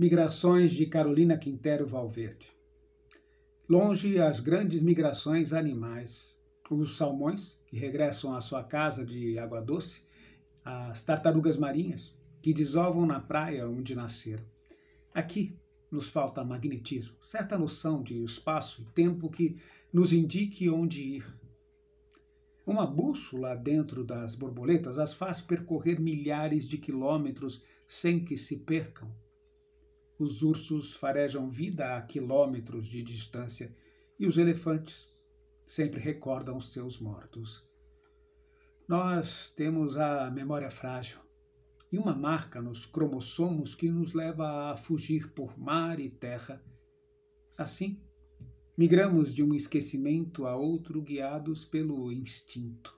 Migrações de Carolina Quintero Valverde. Longe as grandes migrações animais, os salmões, que regressam à sua casa de água doce, as tartarugas marinhas, que desovam na praia onde nasceram. Aqui nos falta magnetismo, certa noção de espaço e tempo que nos indique onde ir. Uma bússola dentro das borboletas as faz percorrer milhares de quilômetros sem que se percam os ursos farejam vida a quilômetros de distância e os elefantes sempre recordam seus mortos. Nós temos a memória frágil e uma marca nos cromossomos que nos leva a fugir por mar e terra. Assim, migramos de um esquecimento a outro guiados pelo instinto.